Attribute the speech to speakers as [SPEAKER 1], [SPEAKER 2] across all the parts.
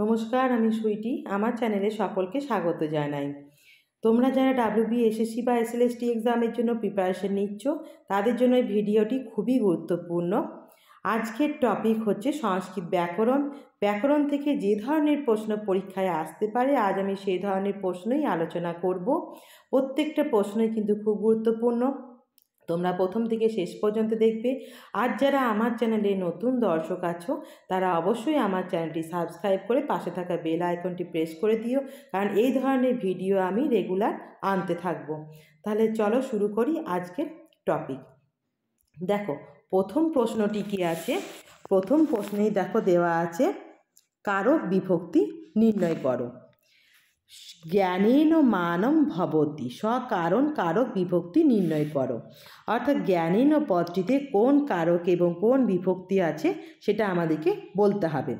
[SPEAKER 1] নমস্কার আমি সুইটি আমার চ্যানেলে সকলকে স্বাগত জানাই তোমরা যারা ডাব্লিউবি এসএসসি বা এল এক্সামের জন্য প্রিপারেশন নিচ্ছ তাদের জন্য এই ভিডিওটি খুবই গুরুত্বপূর্ণ আজকের টপিক হচ্ছে সংস্কৃত ব্যাকরণ ব্যাকরণ থেকে যে ধরনের প্রশ্ন পরীক্ষায় আসতে পারে আজ আমি সেই ধরনের প্রশ্নই আলোচনা করব প্রত্যেকটা প্রশ্নই কিন্তু খুব গুরুত্বপূর্ণ তোমরা প্রথম থেকে শেষ পর্যন্ত দেখবে আর যারা আমার চ্যানেলে নতুন দর্শক আছো তারা অবশ্যই আমার চ্যানেলটি সাবস্ক্রাইব করে পাশে থাকা বেল আইকনটি প্রেস করে দিও কারণ এই ধরনের ভিডিও আমি রেগুলার আনতে থাকব তাহলে চলো শুরু করি আজকের টপিক দেখো প্রথম প্রশ্নটি কি আছে প্রথম প্রশ্নেই দেখো দেওয়া আছে কারো বিভক্তি নির্ণয় করো জ্ঞানেন মানম ভবতি স্বকারণ কারক বিভক্তি নির্ণয় করো অর্থাৎ জ্ঞানেন পদটিতে কোন কারক এবং কোন বিভক্তি আছে সেটা আমাদেরকে বলতে হবে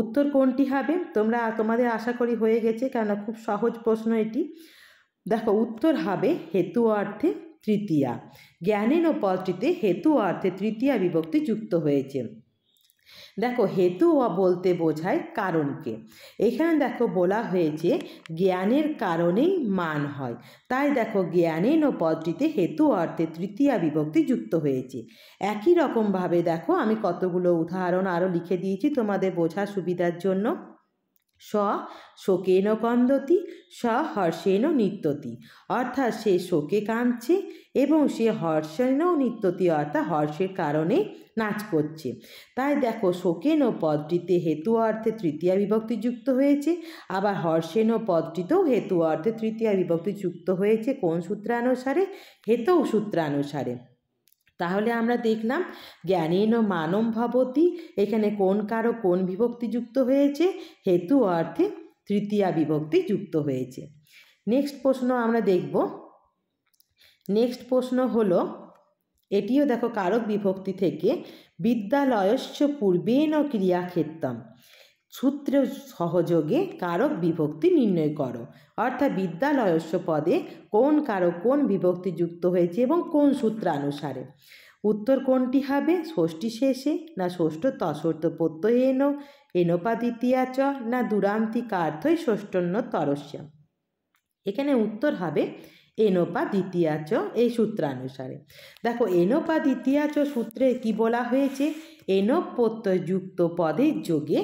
[SPEAKER 1] উত্তর কোনটি হবে তোমরা তোমাদের আশা করি হয়ে গেছে কেননা খুব সহজ প্রশ্ন এটি দেখো উত্তর হবে হেতু অর্থে তৃতীয়া জ্ঞানেন পদটিতে হেতু অর্থে তৃতীয়া বিভক্তি যুক্ত হয়েছে দেখো হেতু বলতে বোঝায় কারণকে এখানে দেখো বলা হয়েছে জ্ঞানের কারণেই মান হয় তাই দেখো জ্ঞানীন পদটিতে হেতু অর্থে তৃতীয় বিভক্তি যুক্ত হয়েছে একই রকমভাবে দেখো আমি কতগুলো উদাহরণ আরও লিখে দিয়েছি তোমাদের বোঝার সুবিধার জন্য স শোকেন কন্দতি স হর্ষেন নিত্যতি অর্থাৎ সে শোকে কাঁদছে এবং সে হর্ষেন নিত্যতি অর্থাৎ হর্ষের কারণে নাচ করছে তাই দেখো শোকেন পদটিতে হেতু অর্থে তৃতীয় বিভক্তি যুক্ত হয়েছে আবার হর্ষেন পদটিতেও হেতু অর্থে তৃতীয় বিভক্তি যুক্ত হয়েছে কোন সূত্রানুসারে হেতু সূত্রানুসারে তাহলে আমরা দেখলাম জ্ঞানীন মানম ভবতি এখানে কোন কারো কোন বিভক্তি যুক্ত হয়েছে হেতু অর্থে তৃতীয়া বিভক্তি যুক্ত হয়েছে নেক্সট প্রশ্ন আমরা দেখব নেক্সট প্রশ্ন হল এটিও দেখো কারক বিভক্তি থেকে বিদ্যালয়স্য পূর্বেন ক্রিয়াক্ষেত্রম সূত্র সহযোগে কারক বিভক্তি নির্ণয় করো অর্থাৎ বিদ্যালয়স্য পদে কোন কারক কোন বিভক্তি যুক্ত হয়েছে এবং কোন সূত্রানুসারে উত্তর কোনটি হবে ষষ্ঠী শেষে না ষষ্ঠ তসর্থ প্রত্যয় এনো এনোপাদিতিয়া না দুরান্তিকার্থই ষষ্ঠন্য তরস্যা এখানে উত্তর হবে এনোপা দ্বিতীয়াচ এই সূত্রানুসারে দেখো এনোপা দ্বিতীয়াচ সূত্রে কি বলা হয়েছে এনপ প্রত্যয়যুক্ত পদের যোগে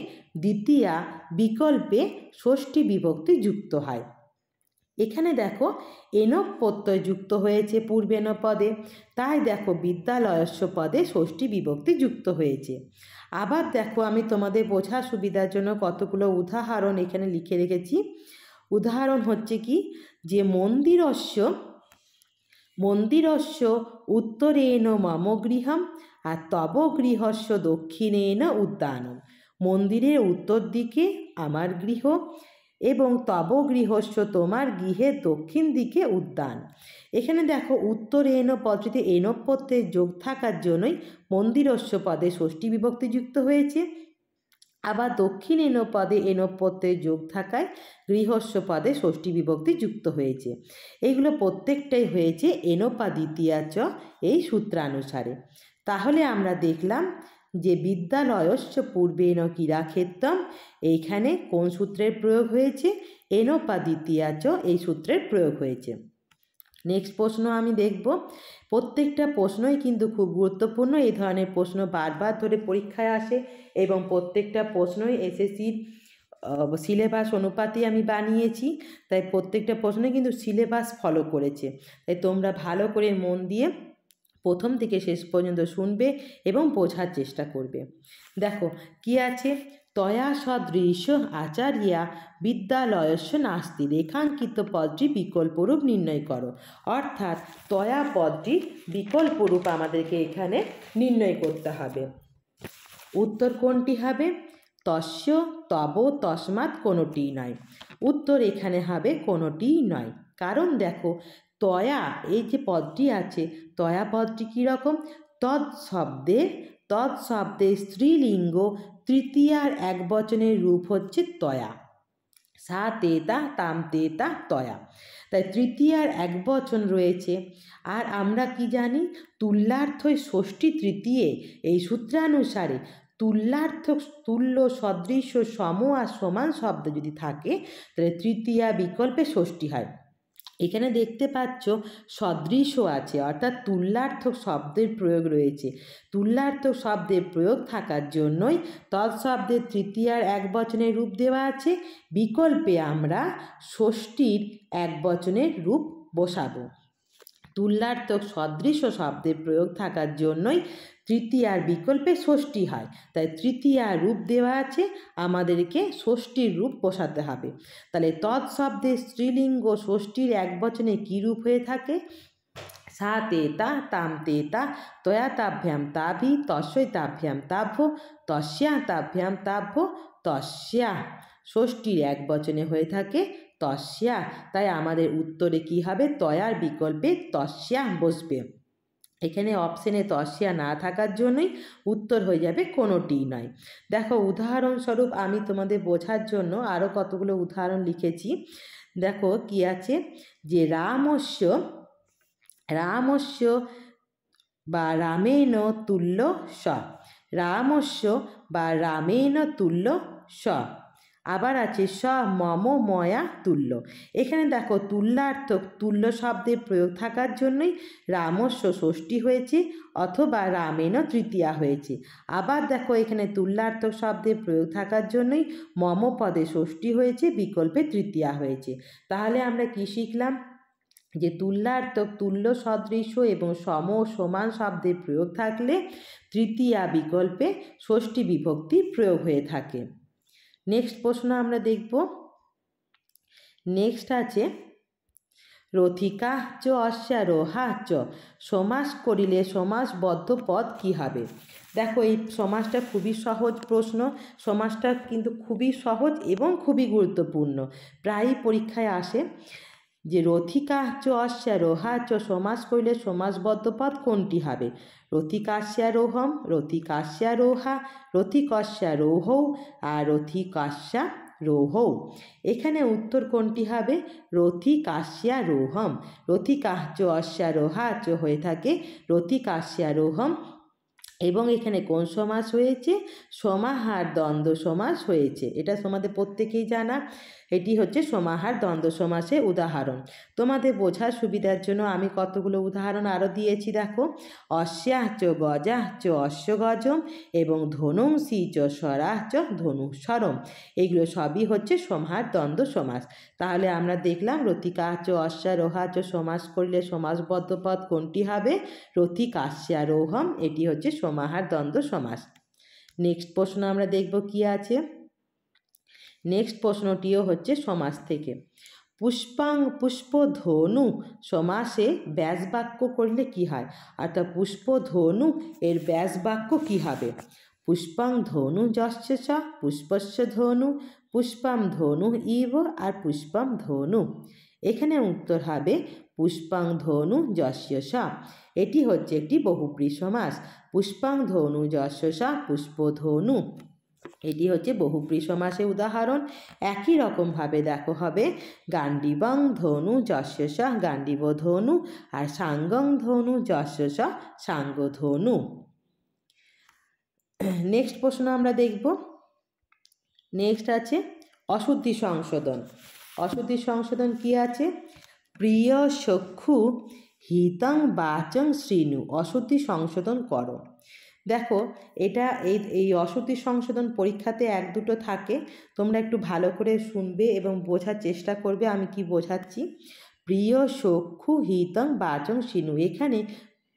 [SPEAKER 1] দ্বিতীয়া বিকল্পে ষষ্ঠী বিভক্তি যুক্ত হয় এখানে দেখো এনপ প্রত্যয় যুক্ত হয়েছে পূর্বেন পদে তাই দেখো বিদ্যালয়স্য পদে ষষ্ঠী বিভক্তি যুক্ত হয়েছে আবার দেখো আমি তোমাদের বোঝার সুবিধার জন্য কতগুলো উদাহরণ এখানে লিখে রেখেছি উদাহরণ হচ্ছে কি যে মন্দিরস্য মন্দিরস্য উত্তরেণ মম গৃহম আর তব গৃহস্য দক্ষিণেন উদ্যানম মন্দিরের উত্তর দিকে আমার গৃহ এবং তব গৃহস্য তোমার গৃহের দক্ষিণ দিকে উদ্যান এখানে দেখো উত্তর এন পদটিতে এনপত্রের যোগ থাকার জন্যই মন্দিরস্য পদে ষষ্ঠী বিভক্তি যুক্ত হয়েছে আবার দক্ষিণ এনোপদে এনোপদে যোগ থাকায় গৃহস্ব পদে ষষ্ঠী বিভক্তি যুক্ত হয়েছে এইগুলো প্রত্যেকটাই হয়েছে এনোপা দ্বিতীয়াচ এই সূত্রানুসারে তাহলে আমরা দেখলাম যে বিদ্যালয়স্য পূর্বে এন ক্রীড়াক্ষেত্রম এইখানে কোন সূত্রের প্রয়োগ হয়েছে এনোপা দ্বিতীয়াচ এই সূত্রের প্রয়োগ হয়েছে নেক্সট প্রশ্ন আমি দেখব প্রত্যেকটা প্রশ্নই কিন্তু খুব গুরুত্বপূর্ণ এই ধরনের প্রশ্ন বারবার ধরে পরীক্ষায় আসে এবং প্রত্যেকটা প্রশ্নই এসএসসির সিলেবাস অনুপাতে আমি বানিয়েছি তাই প্রত্যেকটা প্রশ্নই কিন্তু সিলেবাস ফলো করেছে তাই তোমরা ভালো করে মন দিয়ে প্রথম থেকে শেষ পর্যন্ত শুনবে এবং বোঝার চেষ্টা করবে দেখো কি আছে তয়া সদৃশ আচার্যা বিদ্যালয়স্য নাস্তি রেখাঙ্কিত পদটি বিকল্পরূপ নির্ণয় করো অর্থাৎ তয়া পদটি বিকল্পরূপ আমাদেরকে এখানে নির্ণয় করতে হবে উত্তর কোনটি হবে তস্য তব তসমাত কোনোটিই নয় উত্তর এখানে হবে কোনোটিই নয় কারণ দেখো তয়া এই যে পদটি আছে তয়া পদটি কীরকম তৎ শব্দে তৎশব্দে স্ত্রীলিঙ্গ তৃতীয়ার এক বচনের রূপ হচ্ছে তয়া সা তেতা তাম তেতা তয়া তাই তৃতীয়ার এক বচন রয়েছে আর আমরা কি জানি তুল্যার্থই ষষ্ঠী তৃতীয়ে এই সূত্রানুসারে তুল্যার্থ তুল্য সদৃশ্য সম আর সমান শব্দ যদি থাকে তাহলে তৃতীয়া বিকল্পে ষষ্ঠী হয় এখানে দেখতে পাচ্ছ সদৃশ আছে অর্থাৎ তুল্যার্থক শব্দের প্রয়োগ রয়েছে তুল্যার্থক শব্দের প্রয়োগ থাকার জন্যই তৎশব্দের তৃতীয়ার এক বচনের রূপ দেওয়া আছে বিকল্পে আমরা ষষ্ঠীর এক বচনের রূপ বসাবো তুল্যার্থক সদৃশ শব্দের প্রয়োগ থাকার জন্যই তৃতীয়ার বিকল্পে ষষ্ঠী হয় তাই তৃতীয়া রূপ দেওয়া আছে আমাদেরকে ষষ্ঠীর রূপ বসাতে হবে তাহলে তৎশব্দে স্ত্রীলিঙ্গ ষষ্ঠীর এক বচনে কী রূপ হয়ে থাকে সা তেতা তাম তেতা তয়া তাভ্যাম তাভি তস্যই তাভ্যাম তাভ্য তস্যা তাভ্যাম তাভ্য তস্যা ষষ্ঠীর এক বচনে হয়ে থাকে তস্যা তাই আমাদের উত্তরে কী হবে তয়ার বিকল্পে তস্যা বসবে এখানে অপশানে তসিয়া না থাকার জন্যই উত্তর হয়ে যাবে কোনোটিই নয় দেখো উদাহরণস্বরূপ আমি তোমাদের বোঝার জন্য আরও কতগুলো উদাহরণ লিখেছি দেখো কি আছে যে রামস্য রামস্য বা রামেন তুল্য স রামস্য বা রামেন তুল্য স আবার আছে স মম ময়া তুল্য এখানে দেখো তুল্যার্থক তুল্য শব্দের প্রয়োগ থাকার জন্যই রামস্য ষষ্ঠী হয়েছে অথবা রামেন তৃতীয়া হয়েছে আবার দেখো এখানে তুল্যার্থক শব্দের প্রয়োগ থাকার জন্যই মম পদে ষষ্ঠী হয়েছে বিকল্পে তৃতীয়া হয়েছে তাহলে আমরা কি শিখলাম যে তুল্যার্থক তুল্য সদৃশ্য এবং সম সমান শব্দের প্রয়োগ থাকলে তৃতীয়া বিকল্পে ষষ্ঠী বিভক্তি প্রয়োগ হয়ে থাকে নেক্সট প্রশ্ন আমরা দেখব নেক্সট আছে রথিকা চ অশ্বারোহা চ সমাস করিলে সমাসবদ্ধ পদ কি হবে দেখো এই সমাজটা খুবই সহজ প্রশ্ন সমাজটা কিন্তু খুবই সহজ এবং খুবই গুরুত্বপূর্ণ প্রায়ই পরীক্ষায় আসে যে রোহা চ সমাস করলে সমাসবদ্ধ কোনটি হবে রথিকাশ্যারোহম রথিকাশ্যারোহা রোহ আর রথিকাশ্যা রোহৌ এখানে উত্তর কোনটি হবে রথিকাশ্যারোহম রোহা চ হয়ে থাকে রথিকাশ্যারোহম এবং এখানে কোন সমাস হয়েছে সমাহার দ্বন্দ্ব সমাস হয়েছে এটা তোমাদের প্রত্যেকেই জানা এটি হচ্ছে সমাহার দ্বন্দ্ব সমাসের উদাহরণ তোমাদের বোঝার সুবিধার জন্য আমি কতগুলো উদাহরণ আরও দিয়েছি দেখো অশ্যাহ চ গজাহ চ অশ্ব গজম এবং ধনুংসি চ সরাহ চ ধনু স্বরম এগুলো সবই হচ্ছে সমাহার দ্বন্দ্ব সমাস তাহলে আমরা দেখলাম অশ্বারোহা চ সমাস করলে সমাসবদ্ধ পদ কোনটি হবে রতিকাশ্যারোহম এটি হচ্ছে সমাহার দ্বন্দ্ব সমাস নেক্সট প্রশ্ন আমরা দেখব কি আছে নেক্সট প্রশ্নটিও হচ্ছে সমাস থেকে পুষ্পাং পুষ্প ধনু সমাসে ব্যাস বাক্য করলে কি হয় অর্থাৎ পুষ্পধনু এর ব্যাস বাক্য কী হবে পুষ্পাং ধনু যশ্চ পুষ্পস্য ধনু পুষ্পাম ধনু ইব আর পুষ্পাম ধনু এখানে উত্তর হবে পুষ্পাং ধনু যশ্যসা এটি হচ্ছে একটি বহুপ্রী সমাস পুষ্পাং ধনু পুষ্প পুষ্পধনু এটি হচ্ছে বহুব্রী সমাসের উদাহরণ একই রকমভাবে দেখো হবে গান্ডিবং ধনু যশস গান্ডিব ধনু আর সাঙ্গং ধনু যশস সাঙ্গ ধনু নেক্সট প্রশ্ন আমরা দেখব নেক্সট আছে অশুদ্ধি সংশোধন অশুদ্ধি সংশোধন কি আছে প্রিয় সক্ষু হিতং বাচং শ্রীনু অশুদ্ধি সংশোধন করো দেখো এটা এই এই অসতি সংশোধন পরীক্ষাতে এক দুটো থাকে তোমরা একটু ভালো করে শুনবে এবং বোঝার চেষ্টা করবে আমি কি বোঝাচ্ছি প্রিয় সক্ষু হিতং বাচং সিনু এখানে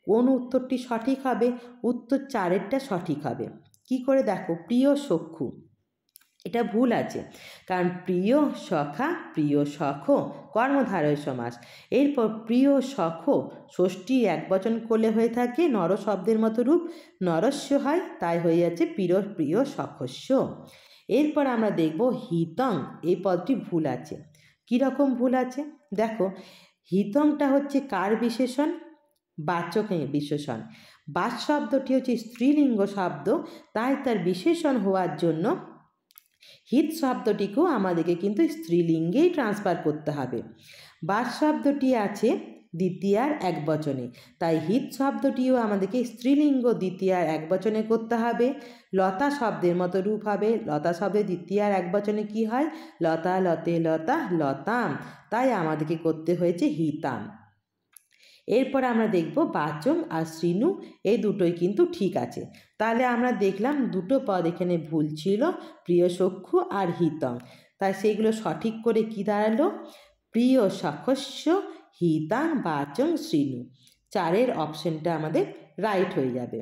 [SPEAKER 1] কোন উত্তরটি সঠিক হবে উত্তর চারেরটা সঠিক হবে কি করে দেখো প্রিয় সক্ষু এটা ভুল আছে কারণ প্রিয় সখা প্রিয় সখ কর্মধারয় সমাস এরপর প্রিয় সখ ষষ্ঠী এক বচন করলে হয়ে থাকে নর শব্দের মতো রূপ নরস্য হয় তাই হয়ে যাচ্ছে প্রিয় প্রিয় সখস্য এরপর আমরা দেখব হিতং এই পদটি ভুল আছে কীরকম ভুল আছে দেখো হিতংটা হচ্ছে কার বিশেষণ বাচক বিশেষণ বাচ শব্দটি হচ্ছে স্ত্রীলিঙ্গ শব্দ তাই তার বিশেষণ হওয়ার জন্য হিত শব্দটিকেও আমাদেরকে কিন্তু স্ত্রীলিঙ্গেই ট্রান্সফার করতে হবে বাস শব্দটি আছে দ্বিতীয়ার এক বচনে তাই হিত শব্দটিও আমাদেরকে স্ত্রীলিঙ্গ দ্বিতীয়ার এক বচনে করতে হবে লতা শব্দের মতো রূপ হবে লতা শব্দের দ্বিতীয়ার এক বচনে কী হয় লতা লতে লতা লতাম তাই আমাদেরকে করতে হয়েছে হিতাম এরপর আমরা দেখব বাচক আর শ্রীনু এই দুটোই কিন্তু ঠিক আছে তাহলে আমরা দেখলাম দুটো পদ এখানে ভুল ছিল প্রিয় সক্ষু আর হিতং তাই সেইগুলো সঠিক করে কি দাঁড়ালো প্রিয় সখস্য হিতাং বাচং শ্রীনু চারের অপশনটা আমাদের রাইট হয়ে যাবে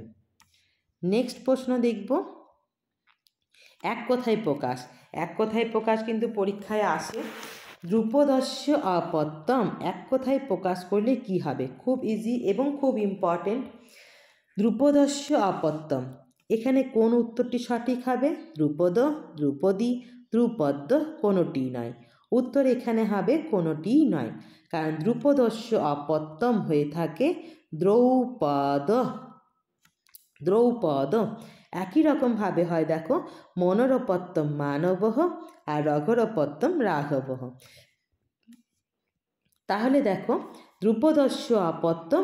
[SPEAKER 1] নেক্সট প্রশ্ন দেখব এক কথায় প্রকাশ এক কথায় প্রকাশ কিন্তু পরীক্ষায় আসে ধ্রুপদস্য আপত্তম এক কথায় প্রকাশ করলে কি হবে খুব ইজি এবং খুব ইম্পর্টেন্ট ধ্রুপদস্য আপত্তম এখানে কোন উত্তরটি সঠিক হবে ধ্রুপদ ধ্রুপদী ধ্রুপদ্য কোনোটি নয় উত্তর এখানে হবে কোনোটিই নয় কারণ ধ্রুপদস্য অপত্তম হয়ে থাকে দ্রৌপদ দ্রৌপদ একই রকমভাবে হয় দেখো মনোরপত্তম মানবহ আর রঘরপত্তম রাঘবহ তাহলে দেখো দ্রুপদস্য আপত্তম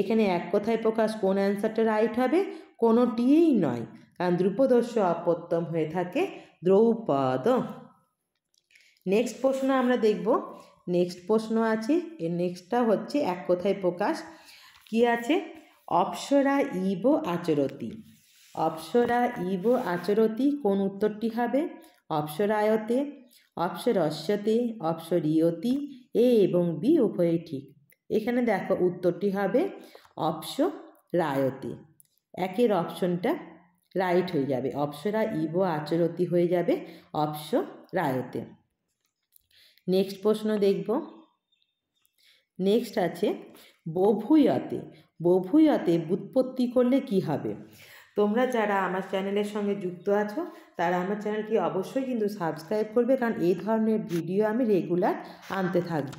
[SPEAKER 1] এখানে এক কথায় প্রকাশ কোন অ্যান্সারটা রাইট হবে কোনোটিই নয় কারণ দ্রুপদস্য আপত্তম হয়ে থাকে দ্রৌপদ নেক্সট প্রশ্ন আমরা দেখব নেক্সট প্রশ্ন আছে এর নেক্সটটা হচ্ছে এক কথায় প্রকাশ কি আছে অপসরা ইব আচরতি অপসরা ইব আচরতি কোন উত্তরটি হবে অপসরায়তে অপসরস্যতে অপসরিয়তি এ এবং বি উভয়ে ঠিক এখানে দেখো উত্তরটি হবে অপস রায়তে একের অপশনটা রাইট হয়ে যাবে অপসরা ইব আচরতি হয়ে যাবে অপস রায়তে নেক্সট প্রশ্ন দেখব নেক্সট আছে বভুয়তে বভুয়তে বুৎপত্তি করলে কি হবে তোমরা যারা আমার চ্যানেলের সঙ্গে যুক্ত আছো তারা আমার চ্যানেলটি অবশ্যই কিন্তু সাবস্ক্রাইব করবে কারণ এই ধরনের ভিডিও আমি রেগুলার আনতে থাকব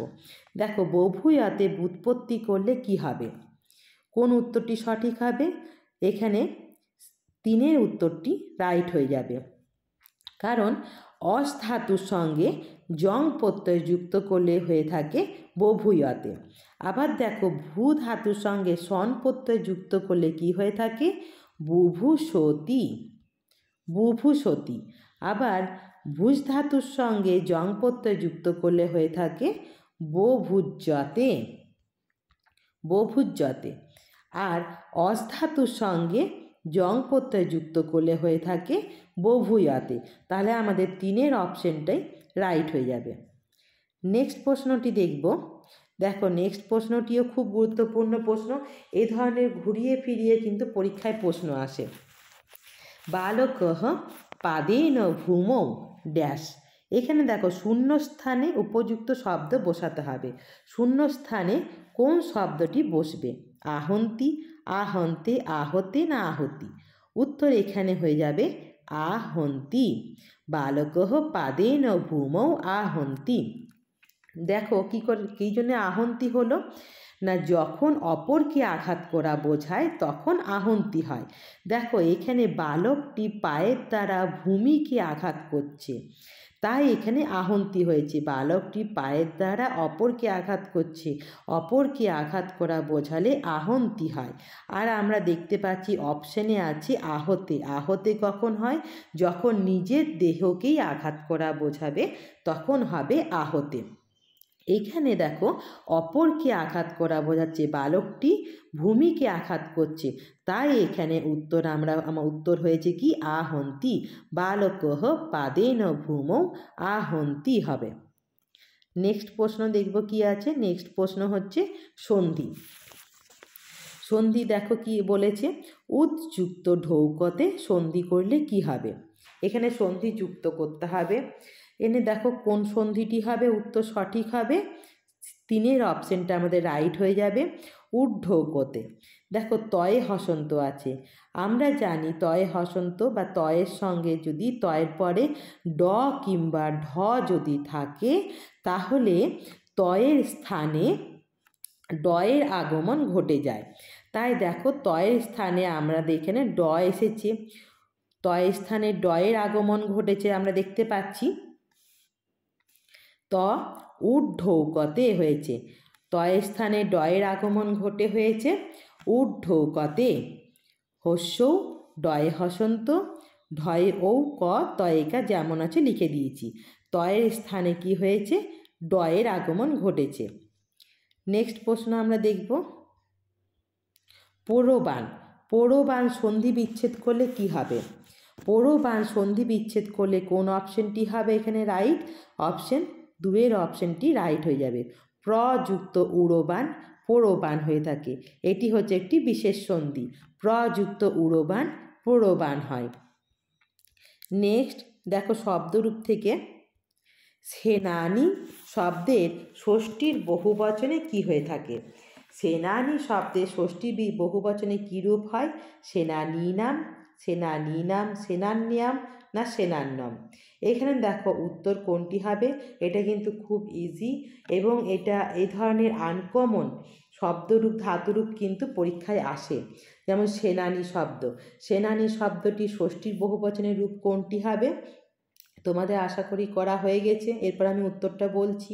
[SPEAKER 1] দেখো বহুয়াতে বুৎপত্তি করলে কি হবে কোন উত্তরটি সঠিক হবে এখানে তিনের উত্তরটি রাইট হয়ে যাবে কারণ অস্থাতুর ধাতুর সঙ্গে জং প্রত্যয় যুক্ত করলে হয়ে থাকে বভুয়তে আবার দেখো ভূ ধাতুর সঙ্গে সন প্রত্যয় যুক্ত করলে কি হয়ে থাকে বুভূষতি বুভূষতি আবার ভুজ ধাতুর সঙ্গে জং প্রত্যয় যুক্ত করলে হয়ে থাকে বোভুজতে বোভুজতে আর অস্ধাতুর সঙ্গে জং প্রত্যয় যুক্ত করলে হয়ে থাকে বভুয়াতে তাহলে আমাদের তিনের অপশনটাই রাইট হয়ে যাবে নেক্সট প্রশ্নটি দেখব দেখো নেক্সট প্রশ্নটিও খুব গুরুত্বপূর্ণ প্রশ্ন এ ধরনের ঘুরিয়ে ফিরিয়ে কিন্তু পরীক্ষায় প্রশ্ন আসে বালক পাদেন ভূমৌ ড্যাশ এখানে দেখো শূন্য স্থানে উপযুক্ত শব্দ বসাতে হবে শূন্যস্থানে কোন শব্দটি বসবে আহন্তি আহন্তে আহতে না আহতি উত্তর এখানে হয়ে যাবে আহন্তি বালক পাদেন ভূমৌ আহন্তি দেখো কী করে কী জন্য আহন্তি হলো না যখন অপরকে আঘাত করা বোঝায় তখন আহন্তি হয় দেখো এখানে বালকটি পায়ের দ্বারা ভূমিকে আঘাত করছে তাই এখানে আহন্তি হয়েছে বালকটি পায়ের দ্বারা অপরকে আঘাত করছে অপরকে আঘাত করা বোঝালে আহন্তি হয় আর আমরা দেখতে পাচ্ছি অপশনে আছে আহতে আহতে কখন হয় যখন নিজের দেহকেই আঘাত করা বোঝাবে তখন হবে আহতে এখানে দেখো অপরকে আঘাত করা বোঝাচ্ছে বালকটি ভূমিকে আঘাত করছে তাই এখানে উত্তর আমরা আমার উত্তর হয়েছে কি আহন্তি বালক পাদেন ভূম আহন্তি হবে নেক্সট প্রশ্ন দেখব কি আছে নেক্সট প্রশ্ন হচ্ছে সন্ধি সন্ধি দেখো কি বলেছে উৎযুক্ত ঢৌকতে সন্ধি করলে কি হবে এখানে সন্ধি যুক্ত করতে হবে এনে দেখো কোন সন্ধিটি হবে উত্তর সঠিক হবে তিনের অপশনটা আমাদের রাইট হয়ে যাবে ঊর্ধ্ব গতে দেখো তয়ে হসন্ত আছে আমরা জানি তয়ে হসন্ত বা তয়ের সঙ্গে যদি তয়ের পরে ড কিংবা ঢ যদি থাকে তাহলে তয়ের স্থানে ডয়ের আগমন ঘটে যায় তাই দেখো তয়ের স্থানে আমরা এখানে ড এসেছে তয়ের স্থানে ডয়ের আগমন ঘটেছে আমরা দেখতে পাচ্ছি ত ঊর্ধ্ব হয়েছে ত স্থানে ডয়ের আগমন ঘটে হয়েছে ঊর্ধ্ব গতে হস্যৌ ডয়ে হসন্ত ঢয়ে ঔ ক তয়েকা যেমন আছে লিখে দিয়েছি তয়ের স্থানে কি হয়েছে ডয়ের আগমন ঘটেছে নেক্সট প্রশ্ন আমরা দেখব পোরবান পোরবান সন্ধি বিচ্ছেদ করলে কি হবে পোরবান সন্ধি বিচ্ছেদ করলে কোন অপশনটি হবে এখানে রাইট অপশন দুয়ের অপশনটি রাইট হয়ে যাবে প্রযুক্ত উড়োবান প্রোবান হয়ে থাকে এটি হচ্ছে একটি বিশেষ সন্ধি প্রযুক্ত উড়োবান প্রোবান হয় নেক্সট দেখো শব্দরূপ থেকে সেনানি শব্দের ষষ্ঠীর বহুবচনে কি হয়ে থাকে সেনানি শব্দের ষষ্ঠী বহুবচনে কী রূপ হয় সেনানী নাম সেনানিনাম সেনান্যাম না সেনান্নম এখানে দেখো উত্তর কোনটি হবে এটা কিন্তু খুব ইজি এবং এটা এই ধরনের আনকমন শব্দরূপ ধাতুরূপ কিন্তু পরীক্ষায় আসে যেমন সেনানি শব্দ সেনানি শব্দটি ষষ্ঠীর বহুবচনের রূপ কোনটি হবে তোমাদের আশা করি করা হয়ে গেছে এরপর আমি উত্তরটা বলছি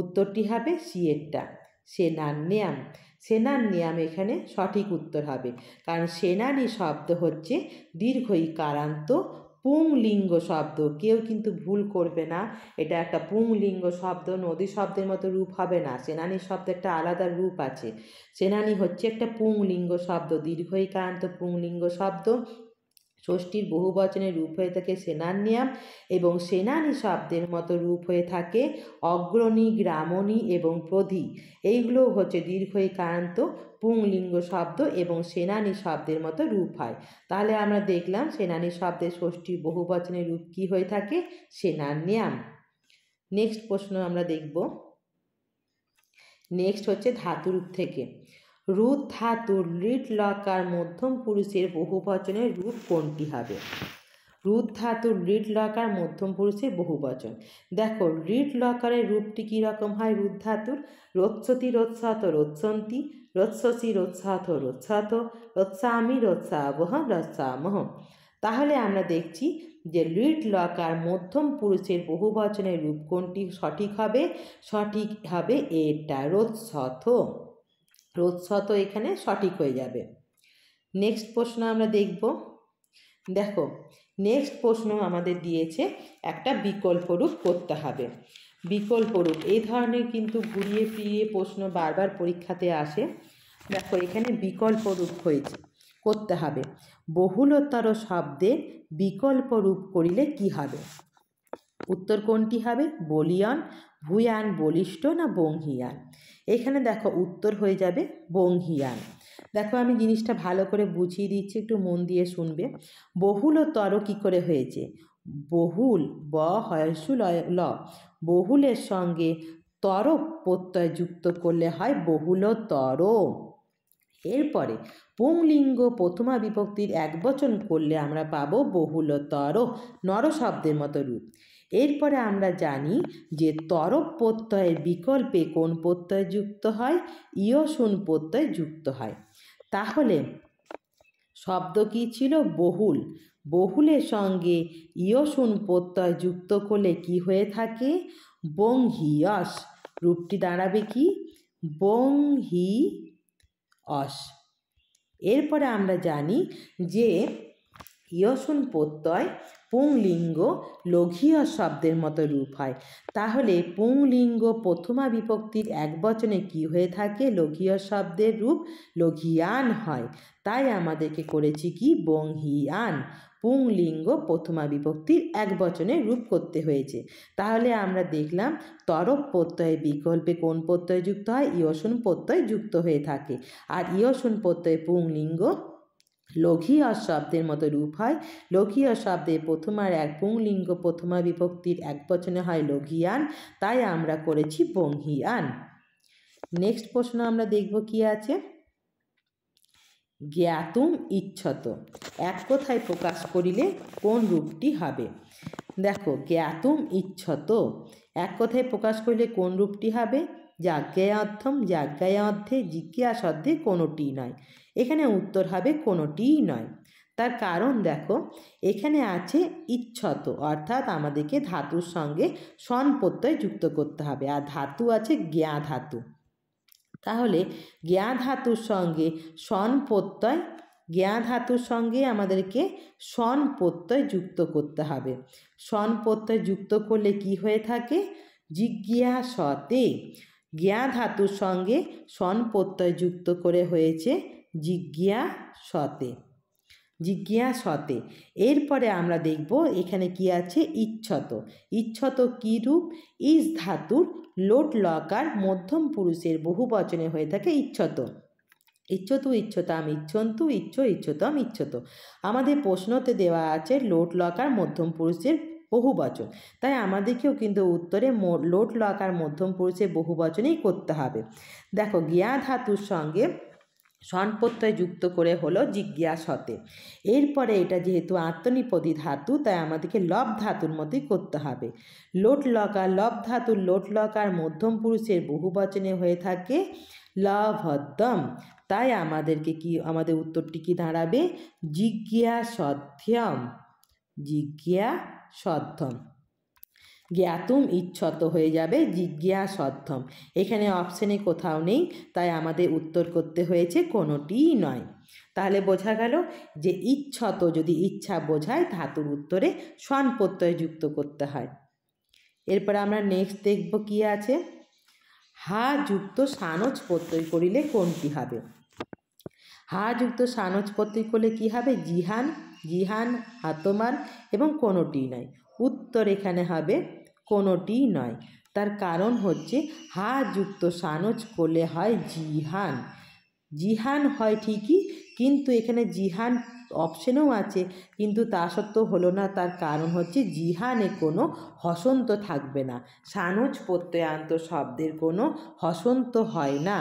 [SPEAKER 1] উত্তরটি হবে সিয়েরটা সেনান্যাম সেনানিয়াম এখানে সঠিক উত্তর হবে কারণ সেনানি শব্দ হচ্ছে দীর্ঘই কারান্ত পুংলিঙ্গ শব্দ কেউ কিন্তু ভুল করবে না এটা একটা পুংলিঙ্গ শব্দ নদী শব্দের মতো রূপ হবে না সেনানি শব্দ একটা আলাদা রূপ আছে সেনানি হচ্ছে একটা পুংলিঙ্গ শব্দ পুং পুংলিঙ্গ শব্দ ষষ্ঠীর বহু বচনের রূপ হয়ে থাকে সেনান্যাম এবং সেনানি শব্দের মতো রূপ হয়ে থাকে অগ্রণী গ্রামণী এবং প্রধি এইগুলো হচ্ছে দীর্ঘ কারান্ত পুংলিঙ্গ শব্দ এবং সেনানি শব্দের মতো রূপ হয় তাহলে আমরা দেখলাম সেনানি শব্দের ষষ্ঠীর বহু বচনের রূপ কী হয়ে থাকে সেনান্যাম নেক্সট প্রশ্ন আমরা দেখব নেক্সট হচ্ছে ধাতুরূপ থেকে রুদ ধাতুর লিট লকার মধ্যম পুরুষের বহু বচনের রূপ কোনটি হবে রুদ ধাতুর লিড লকার মধ্যম পুরুষের বহুবচন দেখো লিড লকারের রূপটি কী রকম হয় রুদ ধাতুর রোৎসতি রোৎসাহত রোৎসন্তি রোৎসসি রোৎসাহত রোৎসাহত রোৎসামি রোৎসাবহ রোৎসামহ তাহলে আমরা দেখছি যে লিড লকার মধ্যম পুরুষের বহুবচনের রূপ কোনটি সঠিক হবে সঠিক হবে এটা রোৎসথ রোধ শত এখানে সঠিক হয়ে যাবে নেক্সট প্রশ্ন আমরা দেখব দেখো নেক্সট প্রশ্ন আমাদের দিয়েছে একটা বিকল্প রূপ করতে হবে বিকল্প রূপ এই ধরনের কিন্তু ঘুরিয়ে ফিরিয়ে প্রশ্ন বারবার পরীক্ষাতে আসে দেখো এখানে বিকল্প রূপ হয়েছে করতে হবে বহুলতর শব্দে বিকল্প রূপ করিলে কি হবে উত্তর কোনটি হবে বলিয়ন ভুয়ান বলিষ্ঠ না বংহিয়ান এখানে দেখো উত্তর হয়ে যাবে বংহিয়ান দেখো আমি জিনিসটা ভালো করে বুঝিয়ে দিচ্ছি একটু মন দিয়ে শুনবে বহুল ও তর কী করে হয়েছে বহুল ব হয়সু ল বহুলের সঙ্গে তর প্রত্যয় যুক্ত করলে হয় বহুল তর এরপরে পুংলিঙ্গ প্রথমা বিভক্তির এক বচন করলে আমরা পাবো বহুলতর নর শব্দের মতো রূপ এরপরে আমরা জানি যে তরব প্রত্যয়ের বিকল্পে কোন প্রত্যয় যুক্ত হয় ইয়সুন প্রত্যয় যুক্ত হয় তাহলে শব্দ কি ছিল বহুল বহুলের সঙ্গে ইয়সুন প্রত্যয় যুক্ত করলে কি হয়ে থাকে বং হিয়স রূপটি দাঁড়াবে কি বং হি অস এরপরে আমরা জানি যে ইয়সুন প্রত্যয় পুংলিঙ্গ লঘিয় শব্দের মতো রূপ হয় তাহলে পুংলিঙ্গ প্রথমা বিভক্তির এক বচনে কি হয়ে থাকে লঘিয় শব্দের রূপ লঘিয়ান হয় তাই আমাদেরকে করেছি কি বংহিয়ান পুংলিঙ্গ প্রথমা বিভক্তির এক বচনে রূপ করতে হয়েছে তাহলে আমরা দেখলাম তরপ প্রত্যয় বিকল্পে কোন প্রত্যয় যুক্ত হয় ইয়সুন প্রত্যয় যুক্ত হয়ে থাকে আর ইয়সন প্রত্যয় পুংলিঙ্গ লঘিয় শব্দের মতো রূপ হয় লঘিয় শব্দের প্রথমার এক পুংলিঙ্গ প্রথমা বিভক্তির এক বচনে হয় লঘিয়ান তাই আমরা করেছি বংহিয়ান নেক্সট প্রশ্ন আমরা দেখব কি আছে জ্ঞাতুম ইচ্ছত এক কথায় প্রকাশ করিলে কোন রূপটি হবে দেখো জ্ঞাতুম ইচ্ছত এক কথায় প্রকাশ করিলে কোন রূপটি হবে যাজ্ঞায়াধ্যম যাজ্ঞায়াধ্যে জিজ্ঞাসার্ধে কোনোটি নয় এখানে উত্তর হবে কোনোটিই নয় তার কারণ দেখো এখানে আছে ইচ্ছত অর্থাৎ আমাদেরকে ধাতুর সঙ্গে সন প্রত্যয় যুক্ত করতে হবে আর ধাতু আছে জ্ঞা ধাতু তাহলে জ্ঞা ধাতুর সঙ্গে সন প্রত্যয় জ্ঞা ধাতুর সঙ্গে আমাদেরকে সন প্রত্যয় যুক্ত করতে হবে সন প্রত্যয় যুক্ত করলে কি হয়ে থাকে জিজ্ঞাসতে জ্ঞা ধাতুর সঙ্গে সন প্রত্যয় যুক্ত করে হয়েছে জিজ্ঞাসতে জিজ্ঞাসতে এরপরে আমরা দেখব এখানে কি আছে ইচ্ছত ইচ্ছত কীরূপ ইস ধাতুর লোট লকার মধ্যম পুরুষের বহু বচনে হয়ে থাকে ইচ্ছত ইচ্ছতু ইচ্ছতাম ইচ্ছন্তু ইচ্ছ ইচ্ছতম ইচ্ছত আমাদের প্রশ্নতে দেওয়া আছে লোট লকার মধ্যম পুরুষের বহু বচন তাই আমাদেরকেও কিন্তু উত্তরে লোট লকার মধ্যম পুরুষের বহু বচনেই করতে হবে দেখো গিয়া ধাতুর সঙ্গে সন যুক্ত করে হলো জিজ্ঞাসতে এরপরে এটা যেহেতু আত্মনিপদী ধাতু তাই আমাদেরকে লব ধাতুর মতোই করতে হবে লোট লকা লব ধাতুর লোট লকার মধ্যম পুরুষের বহুবচনে হয়ে থাকে লভদ্যম তাই আমাদেরকে কি আমাদের উত্তরটি কি দাঁড়াবে জিজ্ঞাসধ্যম জিজ্ঞাসধ্যম জ্ঞাতুম ইচ্ছত হয়ে যাবে জিজ্ঞাসদ্ধম এখানে অপশনে কোথাও নেই তাই আমাদের উত্তর করতে হয়েছে কোনোটিই নয় তাহলে বোঝা গেল যে ইচ্ছত যদি ইচ্ছা বোঝায় ধাতুর উত্তরে সন প্রত্যয় যুক্ত করতে হয় এরপর আমরা নেক্সট দেখব কি আছে হা যুক্ত সানজ প্রত্যয় করিলে কোনটি হবে হা যুক্ত সানজ প্রত্যয় করলে কী হবে জিহান জিহান হাতমান এবং কোনোটি নয় উত্তর এখানে হবে কোনোটি নয় তার কারণ হচ্ছে হা যুক্ত সানজ করলে হয় জিহান জিহান হয় ঠিকই কিন্তু এখানে জিহান অপশনেও আছে কিন্তু তা সত্ত্বেও হলো না তার কারণ হচ্ছে জিহানে কোনো হসন্ত থাকবে না সানজ প্রত্যয়ান্ত শব্দের কোনো হসন্ত হয় না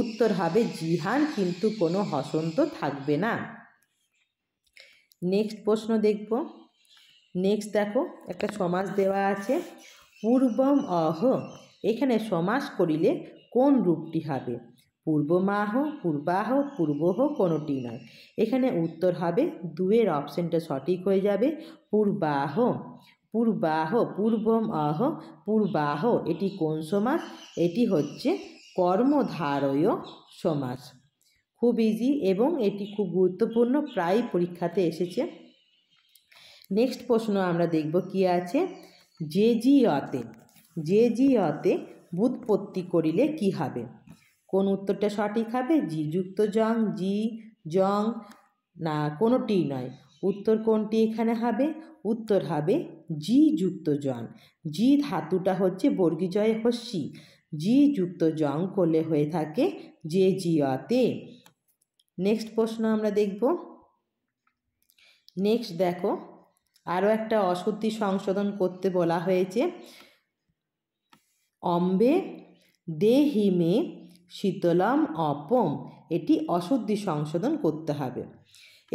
[SPEAKER 1] উত্তর হবে জিহান কিন্তু কোনো হসন্ত থাকবে না নেক্সট প্রশ্ন দেখব নেক্সট দেখো একটা সমাজ দেওয়া আছে পূর্বম অহ এখানে সমাস করিলে কোন রূপটি হবে পূর্বমাহ পূর্বাহ পূর্বহ কোনোটি নয় এখানে উত্তর হবে দুয়ের অপশনটা সঠিক হয়ে যাবে পূর্বাহ পূর্বাহ পূর্বম আহ পূর্বাহ এটি কোন সমাস এটি হচ্ছে কর্মধারয় সমাস খুব ইজি এবং এটি খুব গুরুত্বপূর্ণ প্রায় পরীক্ষাতে এসেছে নেক্সট প্রশ্ন আমরা দেখব কি আছে যে জি অতে যে জি অতে বুৎপত্তি করিলে কি হবে কোন উত্তরটা সঠিক হবে জি যুক্ত জং জি জং না কোনোটি নয় উত্তর কোনটি এখানে হবে উত্তর হবে জি যুক্ত জং জি ধাতুটা হচ্ছে বর্গিজয় হস্যি জি যুক্ত জং করলে হয়ে থাকে যে জি অতে নেক্সট প্রশ্ন আমরা দেখব নেক্সট দেখো আরও একটা অশুদ্ধি সংশোধন করতে বলা হয়েছে অম্বে দেহিমে শীতলম অপম এটি অশুদ্ধি সংশোধন করতে হবে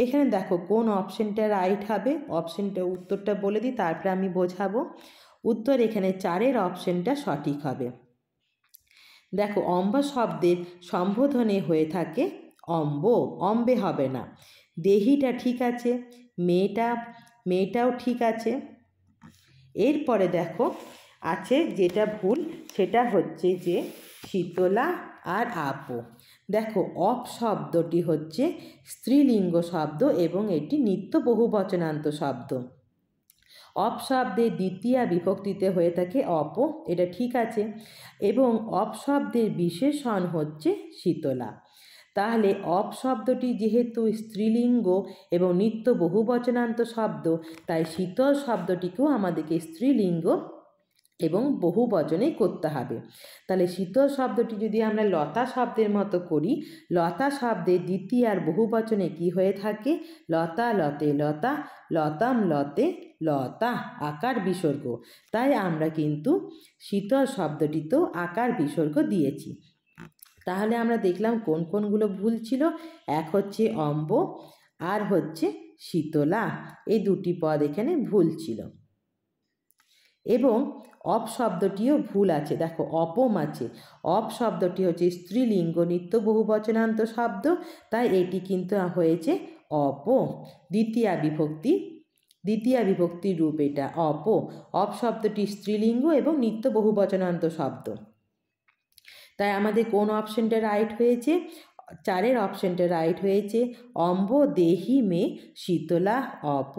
[SPEAKER 1] এখানে দেখো কোন অপশানটা রাইট হবে অপশানটা উত্তরটা বলে দিই তারপরে আমি বোঝাবো উত্তর এখানে চারের অপশনটা সঠিক হবে দেখো অম্ব শব্দের সম্বোধনে হয়ে থাকে অম্ব অম্বে হবে না দেহিটা ঠিক আছে মেয়েটা মেয়েটাও ঠিক আছে এরপরে দেখো আছে যেটা ভুল সেটা হচ্ছে যে শীতলা আর আপো দেখো অপ শব্দটি হচ্ছে স্ত্রীলিঙ্গ শব্দ এবং এটি নিত্য বহুবচনান্ত শব্দ অপ শব্দের দ্বিতীয় বিভক্তিতে হয়ে থাকে অপ এটা ঠিক আছে এবং অপ শব্দের বিশেষণ হচ্ছে শীতলা তাহলে অপ শব্দটি যেহেতু স্ত্রীলিঙ্গ এবং নিত্য বহুবচনান্ত শব্দ তাই শীতল শব্দটিকেও আমাদেরকে স্ত্রীলিঙ্গ এবং বহু বচনে করতে হবে তাহলে শীতল শব্দটি যদি আমরা লতা শব্দের মতো করি লতা শব্দে দ্বিতীয় আর বহু বচনে কী হয়ে থাকে লতা লতে লতা লতাম লতে লতা আকার বিসর্গ তাই আমরা কিন্তু শীতল শব্দটিতেও আকার বিসর্গ দিয়েছি তাহলে আমরা দেখলাম কোন কোনগুলো ভুল ছিল এক হচ্ছে অম্ব আর হচ্ছে শীতলা এই দুটি পদ এখানে ভুল ছিল এবং অপ শব্দটিও ভুল আছে দেখো অপম আছে অপ শব্দটি হচ্ছে স্ত্রীলিঙ্গ নিত্য বহুবচনান্ত শব্দ তাই এটি কিন্তু হয়েছে অপ দ্বিতীয় বিভক্তি দ্বিতীয়া বিভক্তির রূপ এটা অপ অপ শব্দটি স্ত্রীলিঙ্গ এবং নিত্য বহুবচনান্ত শব্দ তাই আমাদের কোন অপশানটা রাইট হয়েছে চারের অপশানটা রাইট হয়েছে অম্ব দেহি মে শীতলা অপ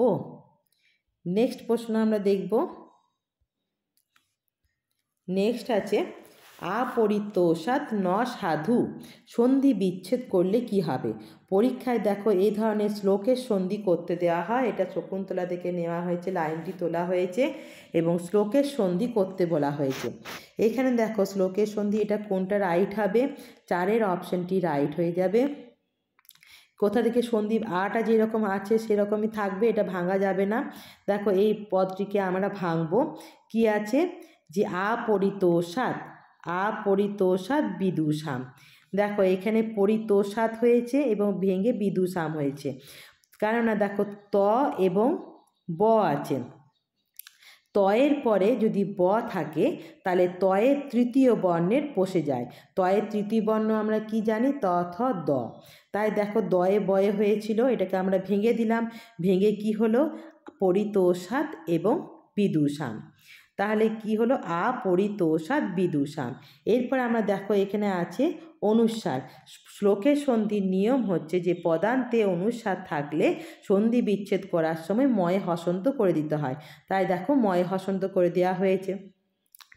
[SPEAKER 1] নেক্সট প্রশ্ন আমরা দেখব নেক্সট আছে আপরিতোষাত ন সাধু সন্ধি বিচ্ছেদ করলে কি হবে পরীক্ষায় দেখো এই ধরনের শ্লোকের সন্ধি করতে দেওয়া হয় এটা শকুন্তলা থেকে নেওয়া হয়েছে লাইনটি তোলা হয়েছে এবং শ্লোকের সন্ধি করতে বলা হয়েছে এখানে দেখো শ্লোকের সন্ধি এটা কোনটা রাইট হবে চারের অপশানটি রাইট হয়ে যাবে কোথা থেকে সন্ধি আটা যেরকম আছে সেরকমই থাকবে এটা ভাঙা যাবে না দেখো এই পদটিকে আমরা ভাঙবো কি আছে যে আপরিতোষাত আপরিতোষাদ বিদুষাম দেখো এখানে পরিতোষাৎ হয়েছে এবং ভেঙে বিদুষাম হয়েছে কেননা দেখো ত এবং ব আছে তয়ের পরে যদি ব থাকে তাহলে তয়ের তৃতীয় বর্ণের পোষে যায় তয়ের তৃতীয় বর্ণ আমরা কি জানি ত থ দ তাই দেখো দয়ে বয়ে হয়েছিল এটাকে আমরা ভেঙে দিলাম ভেঙে কি হলো পরিতোষাৎ এবং বিদুষাম তাহলে কি হলো আ পরিতোষাদ বিদূষাম এরপর আমরা দেখো এখানে আছে অনুস্বার শ্লোকের সন্ধির নিয়ম হচ্ছে যে পদান্তে অনুস্বার থাকলে সন্ধি বিচ্ছেদ করার সময় ময় হসন্ত করে দিতে হয় তাই দেখো ময় হসন্ত করে দেওয়া হয়েছে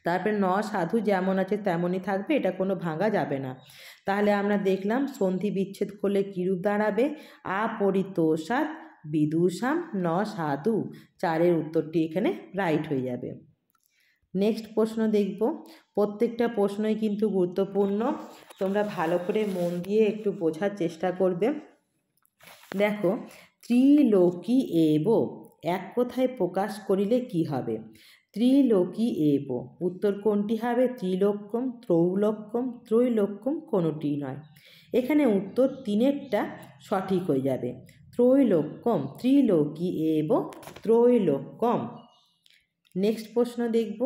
[SPEAKER 1] তারপরে ন সাধু যেমন আছে তেমনই থাকবে এটা কোনো ভাঙা যাবে না তাহলে আমরা দেখলাম সন্ধি বিচ্ছেদ করলে কীরূপ দাঁড়াবে পরিতোষাদ বিদূষাম ন সাধু চারের উত্তরটি এখানে রাইট হয়ে যাবে নেক্সট প্রশ্ন দেখব প্রত্যেকটা প্রশ্নই কিন্তু গুরুত্বপূর্ণ তোমরা ভালো করে মন দিয়ে একটু বোঝার চেষ্টা করবে দেখো ত্রিলোকি এব এক কথায় প্রকাশ করিলে কি হবে ত্রিলোকি এব উত্তর কোনটি হবে ত্রিলক্ষ্যম ত্রৌলক্ষম ত্রৈলক্ষম কোনোটি নয় এখানে উত্তর তিনেরটা সঠিক হয়ে যাবে ত্রৈলক্ষম ত্রিলোকি এব ত্রৈলক্ষম নেক্সট প্রশ্ন দেখব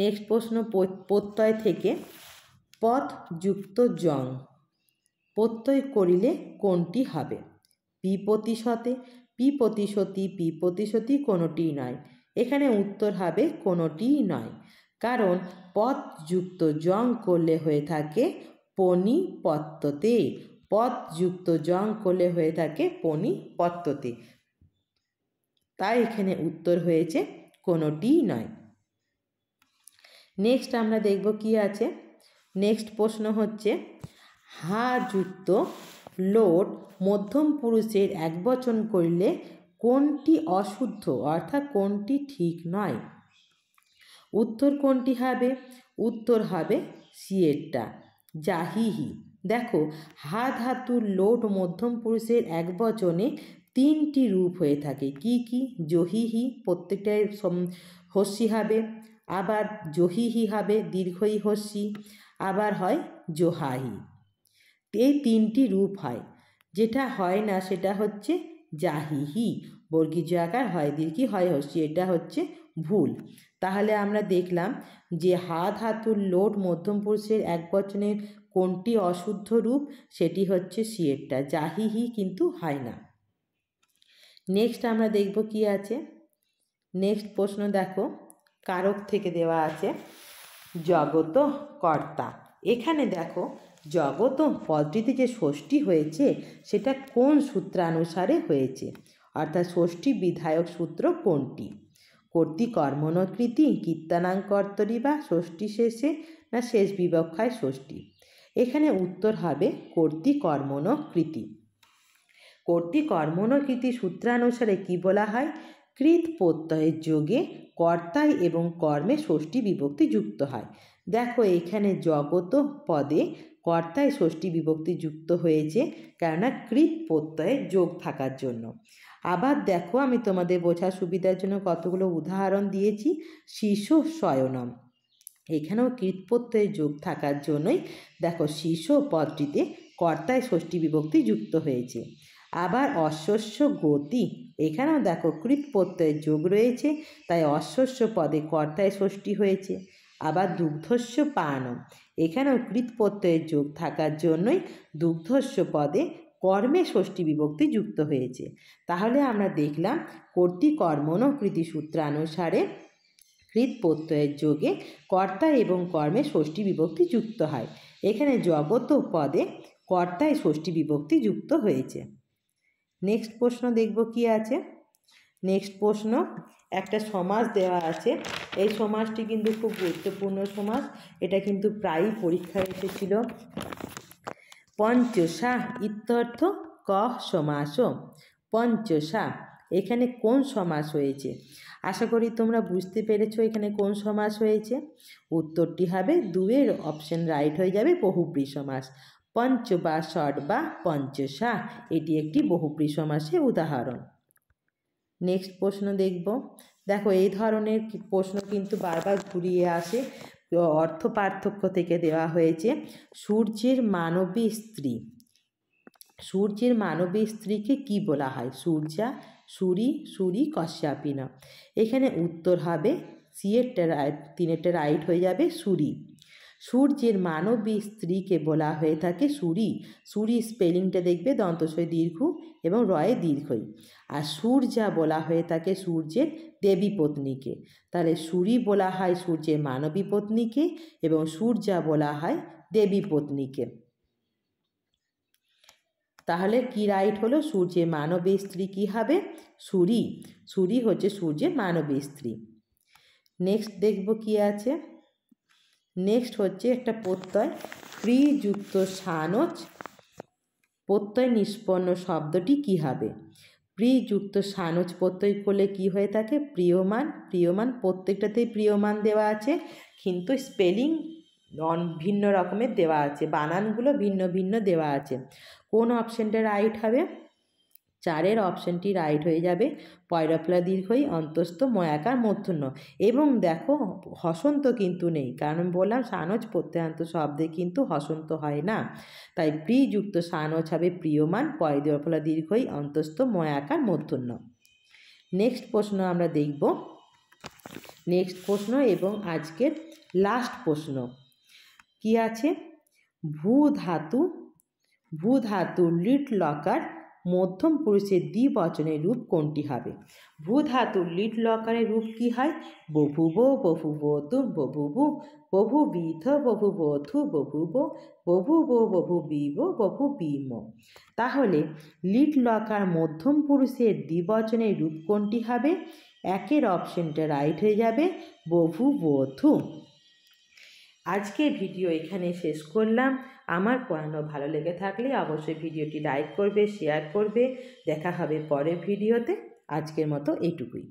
[SPEAKER 1] নেক্সট প্রশ্ন প্রত্যয় থেকে পথ যুক্ত জং প্রত্যয় করিলে কোনটি হবে পি প্রতিশতে পি প্রতিশতি পি প্রতিশতি কোনোটি নয় এখানে উত্তর হবে কোনোটিই নয় কারণ পথ যুক্ত জং করলে হয়ে থাকে পনি পত্ততে পথ যুক্ত জং করলে হয়ে থাকে পনি পত্ততে তাই এখানে উত্তর হয়েছে কোনোটিই নয় নেক্সট আমরা দেখব কি আছে নেক্সট প্রশ্ন হচ্ছে হা যুক্ত লোট মধ্যম পুরুষের এক বচন করলে কোনটি অশুদ্ধ অর্থাৎ কোনটি ঠিক নয় উত্তর কোনটি হবে উত্তর হবে সিয়েরটা জাহিহি দেখো হা ধাতুর লোট মধ্যম পুরুষের এক বচনে তিনটি রূপ হয়ে থাকে কি কি জহিহি প্রত্যেকটাই হস্যি হবে আবার জহিহি হবে দীর্ঘই হসি আবার হয় জোহাহি এই তিনটি রূপ হয় যেটা হয় না সেটা হচ্ছে জাহিহি বর্গীজ আকার হয় দীর্ঘি হয় হসি এটা হচ্ছে ভুল তাহলে আমরা দেখলাম যে হাত হাতুর লোট মধ্যম পুরুষের এক বচনের কোনটি অশুদ্ধ রূপ সেটি হচ্ছে সিয়েরটা জাহিহি কিন্তু হয় না নেক্সট আমরা দেখব কি আছে নেক্সট প্রশ্ন দেখো কারক থেকে দেওয়া আছে জগত কর্তা এখানে দেখো জগত পদটিতে যে ষষ্ঠী হয়েছে সেটা কোন সূত্রানুসারে হয়েছে অর্থাৎ ষষ্ঠী বিধায়ক সূত্র কোনটি কর্তি কর্মণকৃতি কর্তরি বা ষষ্ঠী শেষে না শেষ বিবক্ষায় ষষ্ঠী এখানে উত্তর হবে কর্তি কর্মণকৃতি কর্তি কর্মণকৃতি সূত্রানুসারে কি বলা হয় কৃত প্রত্যয়ের যোগে কর্তায় এবং কর্মে ষষ্ঠী বিভক্তি যুক্ত হয় দেখো এখানে জগত পদে কর্তায় ষষ্ঠী বিভক্তি যুক্ত হয়েছে কেননা কৃত প্রত্যয়ে যোগ থাকার জন্য আবার দেখো আমি তোমাদের বোঝার সুবিধার জন্য কতগুলো উদাহরণ দিয়েছি শিশু স্বয়নম এখানেও প্রত্যয়ে যোগ থাকার জন্যই দেখো শীর্ষ পদটিতে কর্তায় ষষ্ঠী বিভক্তি যুক্ত হয়েছে আবার অশস্য গতি এখানেও দেখো কৃত প্রত্যয় যোগ রয়েছে তাই অশস্য পদে কর্তায় ষষ্ঠী হয়েছে আবার দুগ্ধস্য পানম এখানেও কৃত প্রত্যয়ের যোগ থাকার জন্যই দুগ্ধস্য পদে কর্মে ষষ্ঠী বিভক্তি যুক্ত হয়েছে তাহলে আমরা দেখলাম কর্তৃকর্মণ কৃতি সূত্রানুসারে কৃত প্রত্যয়ের যোগে কর্তা এবং কর্মে ষষ্ঠী বিভক্তি যুক্ত হয় এখানে জগত পদে কর্তায় ষষ্ঠী বিভক্তি যুক্ত হয়েছে নেক্সট প্রশ্ন দেখব কি আছে নেক্সট প্রশ্ন একটা সমাজ দেওয়া আছে এই সমাজটি কিন্তু খুব গুরুত্বপূর্ণ সমাজ এটা কিন্তু প্রায়ই পরীক্ষা এসেছিল পঞ্চসা ইত্যর্থ ক সমাস পঞ্চসা এখানে কোন সমাস হয়েছে আশা করি তোমরা বুঝতে পেরেছ এখানে কোন সমাস হয়েছে উত্তরটি হবে দুয়ের অপশন রাইট হয়ে যাবে বহুব্রী সমাস পঞ্চ বা ষট বা পঞ্চসা এটি একটি বহুপ্রী সমাসের উদাহরণ নেক্সট প্রশ্ন দেখব দেখো এই ধরনের প্রশ্ন কিন্তু বারবার ঘুরিয়ে আসে অর্থ পার্থক্য থেকে দেওয়া হয়েছে সূর্যের মানবী স্ত্রী সূর্যের মানবী স্ত্রীকে কি বলা হয় সূর্যা সুরি সুরি কশ্যাপিনা এখানে উত্তর হবে সিয়েরটা রাইট তিনেরটা রাইট হয়ে যাবে সুরি সূর্যের মানবী স্ত্রীকে বলা হয়ে থাকে সুরি সুরি স্পেলিংটা দেখবে দন্তসয় দীর্ঘ এবং রয়ে দীর্ঘই আর সূর্যা বলা হয়ে থাকে সূর্যের দেবী পত্নীকে তাহলে সুরি বলা হয় সূর্যের মানবী পত্নীকে এবং সূর্যা বলা হয় দেবী পত্নীকে তাহলে কি রাইট হলো সূর্যের মানবী স্ত্রী কী হবে সুরি সুরি হচ্ছে সূর্যের মানবী স্ত্রী নেক্সট দেখব কি আছে নেক্সট হচ্ছে একটা প্রত্যয় প্রিযুক্ত সানচ প্রত্যয় নিষ্পন্ন শব্দটি কি হবে প্রিযুক্ত সানচ প্রত্যয় করলে কি হয়ে থাকে প্রিয়মান প্রিয়মান প্রত্যেকটাতেই প্রিয়মান দেওয়া আছে কিন্তু স্পেলিং ভিন্ন রকমের দেওয়া আছে বানানগুলো ভিন্ন ভিন্ন দেওয়া আছে কোন অপশানটা রাইট হবে চারের অপশানটি রাইট হয়ে যাবে পয়রপ্লা দীর্ঘই অন্তস্থ ময়াকার মধ্যন্য এবং দেখো হসন্ত কিন্তু নেই কারণ বললাম সানজ প্রত্যয়ান্ত শব্দে কিন্তু হসন্ত হয় না তাই প্রিযুক্ত সানজ হবে প্রিয়মান পয়রপ্লা দীর্ঘই অন্তস্থ ময়াকার মধ্যন্য নেক্সট প্রশ্ন আমরা দেখব নেক্সট প্রশ্ন এবং আজকের লাস্ট প্রশ্ন কি আছে ভূ ধাতু ভূ ধাতু লিট লকার মধ্যম পুরুষের দ্বিবচনের রূপ কোনটি হবে ভূ ধাতুর লিড লকারের রূপ কি হয় বো বহু বধু বু বহু বিধ বহু বধু বো বভু বো বহু বিব বহু বিম তাহলে লিড লকার মধ্যম পুরুষের দ্বিবচনের রূপ কোনটি হবে একের অপশনটা রাইট হয়ে যাবে বহু বধু আজকে ভিডিও এখানে শেষ করলাম আমার পড়ানো ভালো লেগে থাকলে অবশ্যই ভিডিওটি লাইক করবে শেয়ার করবে দেখা হবে পরের ভিডিওতে আজকের মতো এইটুকুই